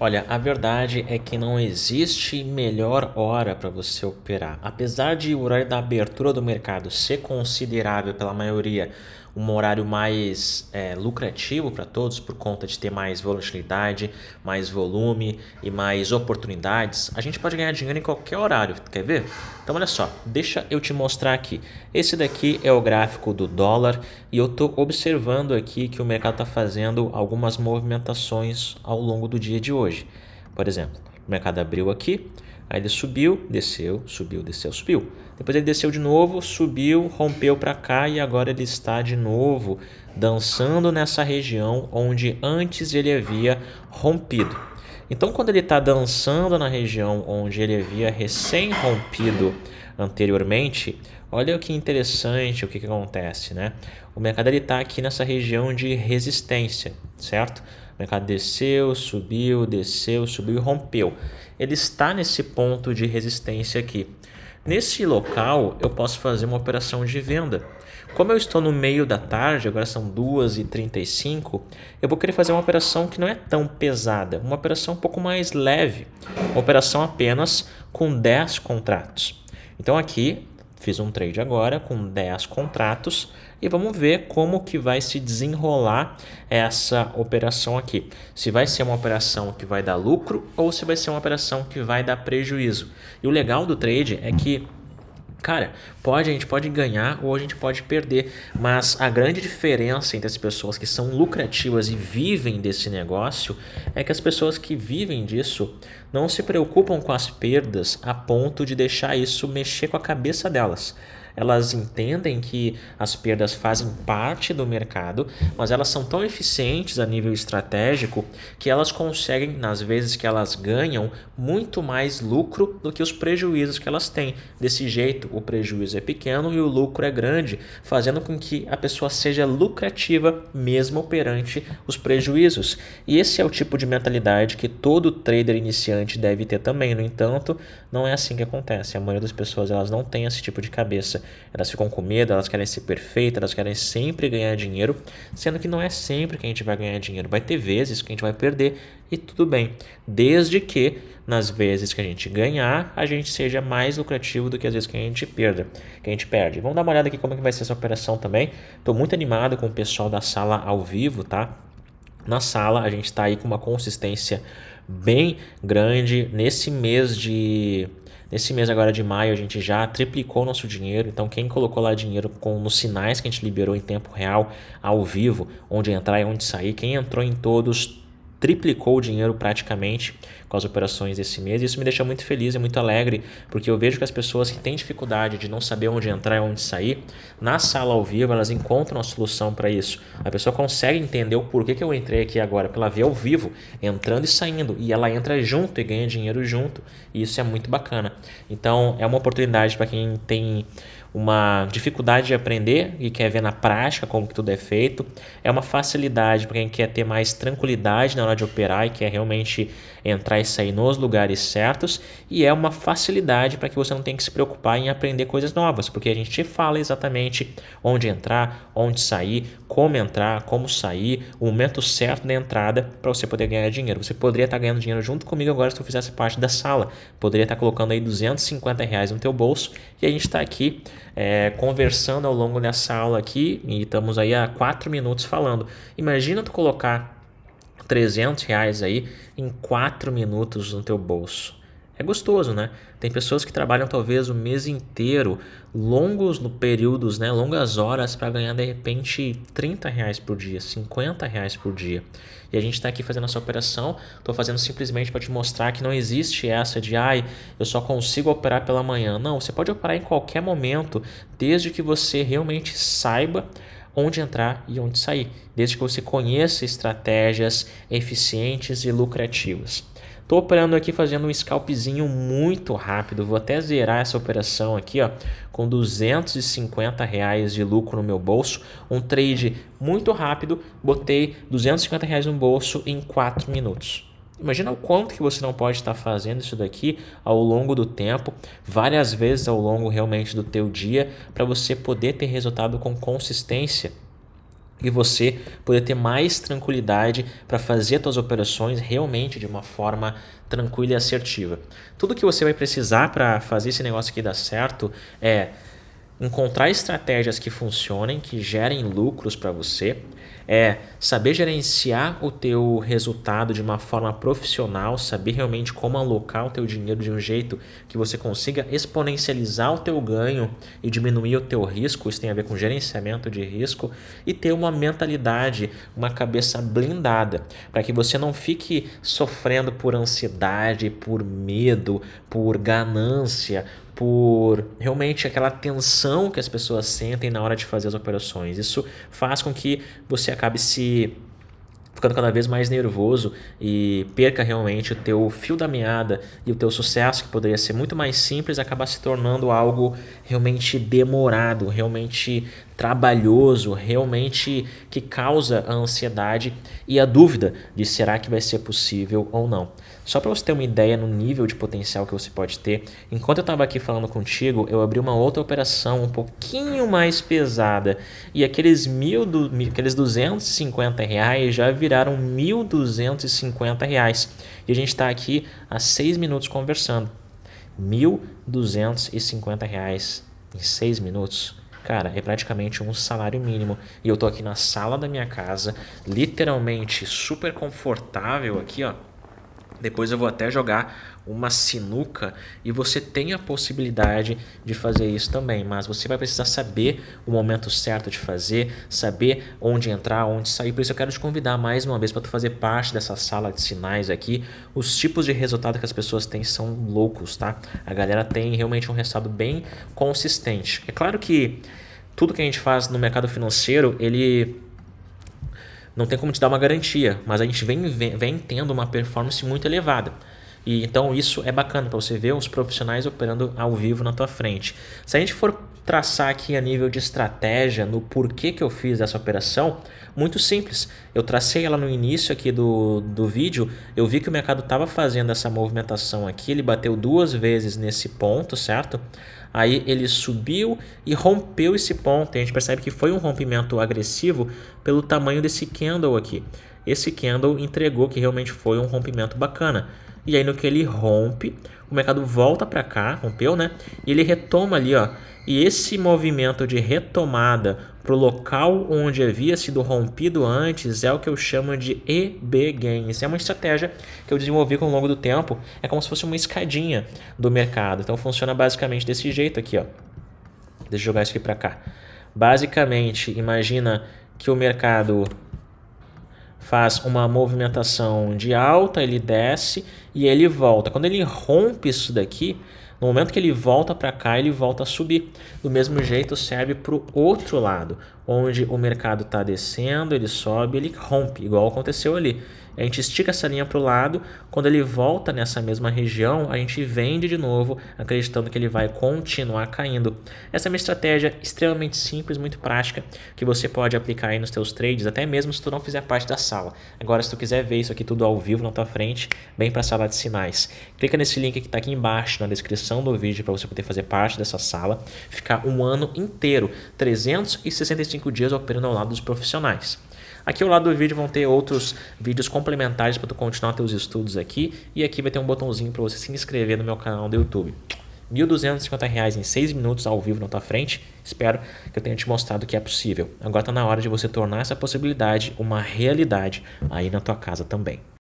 Olha, a verdade é que não existe melhor hora para você operar. Apesar de o horário da abertura do mercado ser considerável pela maioria um horário mais é, lucrativo para todos por conta de ter mais volatilidade, mais volume e mais oportunidades. A gente pode ganhar dinheiro em qualquer horário, quer ver? Então olha só, deixa eu te mostrar aqui. Esse daqui é o gráfico do dólar e eu estou observando aqui que o mercado está fazendo algumas movimentações ao longo do dia de hoje. Por exemplo, o mercado abriu aqui, Aí ele subiu, desceu, subiu, desceu, subiu. Depois ele desceu de novo, subiu, rompeu para cá e agora ele está de novo dançando nessa região onde antes ele havia rompido. Então, quando ele está dançando na região onde ele havia recém-rompido anteriormente, olha que interessante o que, que acontece, né? O mercado está aqui nessa região de resistência, certo? O né? mercado desceu, subiu, desceu, subiu e rompeu. Ele está nesse ponto de resistência aqui. Nesse local, eu posso fazer uma operação de venda. Como eu estou no meio da tarde, agora são 2h35, eu vou querer fazer uma operação que não é tão pesada, uma operação um pouco mais leve, uma operação apenas com 10 contratos. Então aqui Fiz um trade agora com 10 contratos e vamos ver como que vai se desenrolar essa operação aqui. Se vai ser uma operação que vai dar lucro ou se vai ser uma operação que vai dar prejuízo. E o legal do trade é que Cara, pode, a gente pode ganhar ou a gente pode perder, mas a grande diferença entre as pessoas que são lucrativas e vivem desse negócio é que as pessoas que vivem disso não se preocupam com as perdas a ponto de deixar isso mexer com a cabeça delas elas entendem que as perdas fazem parte do mercado, mas elas são tão eficientes a nível estratégico que elas conseguem, nas vezes que elas ganham, muito mais lucro do que os prejuízos que elas têm. Desse jeito, o prejuízo é pequeno e o lucro é grande, fazendo com que a pessoa seja lucrativa mesmo perante os prejuízos. E esse é o tipo de mentalidade que todo trader iniciante deve ter também. No entanto, não é assim que acontece. A maioria das pessoas elas não tem esse tipo de cabeça. Elas ficam com medo, elas querem ser perfeitas, elas querem sempre ganhar dinheiro, sendo que não é sempre que a gente vai ganhar dinheiro. Vai ter vezes que a gente vai perder e tudo bem, desde que nas vezes que a gente ganhar, a gente seja mais lucrativo do que as vezes que a gente perde, que a gente perde. Vamos dar uma olhada aqui como é que vai ser essa operação também. Estou muito animado com o pessoal da sala ao vivo, tá? Na sala a gente está aí com uma consistência bem grande nesse mês de Nesse mês agora de maio, a gente já triplicou nosso dinheiro. Então, quem colocou lá dinheiro com nos sinais que a gente liberou em tempo real, ao vivo, onde entrar e onde sair, quem entrou em todos, triplicou o dinheiro praticamente com as operações desse mês. E isso me deixa muito feliz e muito alegre, porque eu vejo que as pessoas que têm dificuldade de não saber onde entrar e onde sair, na sala ao vivo elas encontram a solução para isso. A pessoa consegue entender o porquê que eu entrei aqui agora, ela vê ao vivo, entrando e saindo, e ela entra junto e ganha dinheiro junto, e isso é muito bacana. Então, é uma oportunidade para quem tem uma dificuldade de aprender e quer ver na prática como que tudo é feito, é uma facilidade para quem quer ter mais tranquilidade na hora de operar e quer realmente entrar e sair nos lugares certos, e é uma facilidade para que você não tenha que se preocupar em aprender coisas novas, porque a gente te fala exatamente onde entrar, onde sair, como entrar, como sair, o momento certo da entrada para você poder ganhar dinheiro. Você poderia estar tá ganhando dinheiro junto comigo agora se eu fizesse parte da sala, poderia estar tá colocando aí 250 reais no teu bolso e a gente está aqui é, conversando ao longo dessa aula aqui e estamos aí há quatro minutos falando. Imagina tu colocar 300 reais aí em quatro minutos no teu bolso. É gostoso, né? Tem pessoas que trabalham talvez o mês inteiro, longos no períodos, né? Longas horas para ganhar de repente 30 reais por dia, 50 reais por dia. E a gente está aqui fazendo essa operação, estou fazendo simplesmente para te mostrar que não existe essa de ai, eu só consigo operar pela manhã. Não, você pode operar em qualquer momento, desde que você realmente saiba onde entrar e onde sair, desde que você conheça estratégias eficientes e lucrativas. Estou operando aqui fazendo um scalpzinho muito rápido, vou até zerar essa operação aqui ó, com 250 reais de lucro no meu bolso, um trade muito rápido, botei 250 reais no bolso em 4 minutos. Imagina o quanto que você não pode estar fazendo isso daqui ao longo do tempo, várias vezes ao longo realmente do teu dia, para você poder ter resultado com consistência e você poder ter mais tranquilidade para fazer suas operações realmente de uma forma tranquila e assertiva. Tudo que você vai precisar para fazer esse negócio aqui dar certo é encontrar estratégias que funcionem, que gerem lucros para você, é saber gerenciar o teu resultado de uma forma profissional, saber realmente como alocar o teu dinheiro de um jeito que você consiga exponencializar o teu ganho e diminuir o teu risco, isso tem a ver com gerenciamento de risco e ter uma mentalidade, uma cabeça blindada, para que você não fique sofrendo por ansiedade, por medo, por ganância, por realmente aquela tensão que as pessoas sentem na hora de fazer as operações. Isso faz com que você acabe se ficando cada vez mais nervoso e perca realmente o teu fio da meada e o teu sucesso que poderia ser muito mais simples acaba se tornando algo realmente demorado, realmente trabalhoso, realmente que causa a ansiedade e a dúvida de será que vai ser possível ou não. Só para você ter uma ideia no nível de potencial que você pode ter, enquanto eu estava aqui falando contigo, eu abri uma outra operação um pouquinho mais pesada e aqueles, mil do, aqueles 250 reais já viraram 1.250 reais. E a gente está aqui há seis minutos conversando. R$ reais em seis minutos. Cara, é praticamente um salário mínimo. E eu tô aqui na sala da minha casa, literalmente super confortável aqui, ó. Depois eu vou até jogar uma sinuca e você tem a possibilidade de fazer isso também, mas você vai precisar saber o momento certo de fazer, saber onde entrar, onde sair. Por isso eu quero te convidar mais uma vez para tu fazer parte dessa sala de sinais aqui. Os tipos de resultado que as pessoas têm são loucos, tá? A galera tem realmente um resultado bem consistente. É claro que tudo que a gente faz no mercado financeiro, ele não tem como te dar uma garantia, mas a gente vem, vem, vem tendo uma performance muito elevada. E então isso é bacana para você ver os profissionais operando ao vivo na tua frente. Se a gente for traçar aqui a nível de estratégia no porquê que eu fiz essa operação, muito simples. Eu tracei ela no início aqui do, do vídeo, eu vi que o mercado estava fazendo essa movimentação aqui, ele bateu duas vezes nesse ponto, certo? Aí ele subiu e rompeu esse ponto, e a gente percebe que foi um rompimento agressivo pelo tamanho desse candle aqui. Esse candle entregou que realmente foi um rompimento bacana. E aí no que ele rompe, o mercado volta para cá, rompeu, né? E ele retoma ali, ó. E esse movimento de retomada para o local onde havia sido rompido antes é o que eu chamo de EB Gain. Isso é uma estratégia que eu desenvolvi com o longo do tempo. É como se fosse uma escadinha do mercado. Então funciona basicamente desse jeito aqui, ó. Deixa eu jogar isso aqui para cá. Basicamente, imagina que o mercado faz uma movimentação de alta, ele desce e ele volta. Quando ele rompe isso daqui, no momento que ele volta para cá, ele volta a subir. Do mesmo jeito serve para o outro lado onde o mercado está descendo, ele sobe, ele rompe, igual aconteceu ali. A gente estica essa linha para o lado, quando ele volta nessa mesma região, a gente vende de novo, acreditando que ele vai continuar caindo. Essa é uma estratégia extremamente simples, muito prática, que você pode aplicar aí nos seus trades, até mesmo se tu não fizer parte da sala. Agora, se tu quiser ver isso aqui tudo ao vivo na tua frente, vem para a sala de sinais. Clica nesse link que está aqui embaixo na descrição do vídeo para você poder fazer parte dessa sala, ficar um ano inteiro, 365 5 dias operando ao lado dos profissionais. Aqui ao lado do vídeo vão ter outros vídeos complementares para tu continuar teus estudos aqui. E aqui vai ter um botãozinho para você se inscrever no meu canal do YouTube. R$ 1.250 em 6 minutos ao vivo na tua frente. Espero que eu tenha te mostrado que é possível. Agora está na hora de você tornar essa possibilidade uma realidade aí na tua casa também.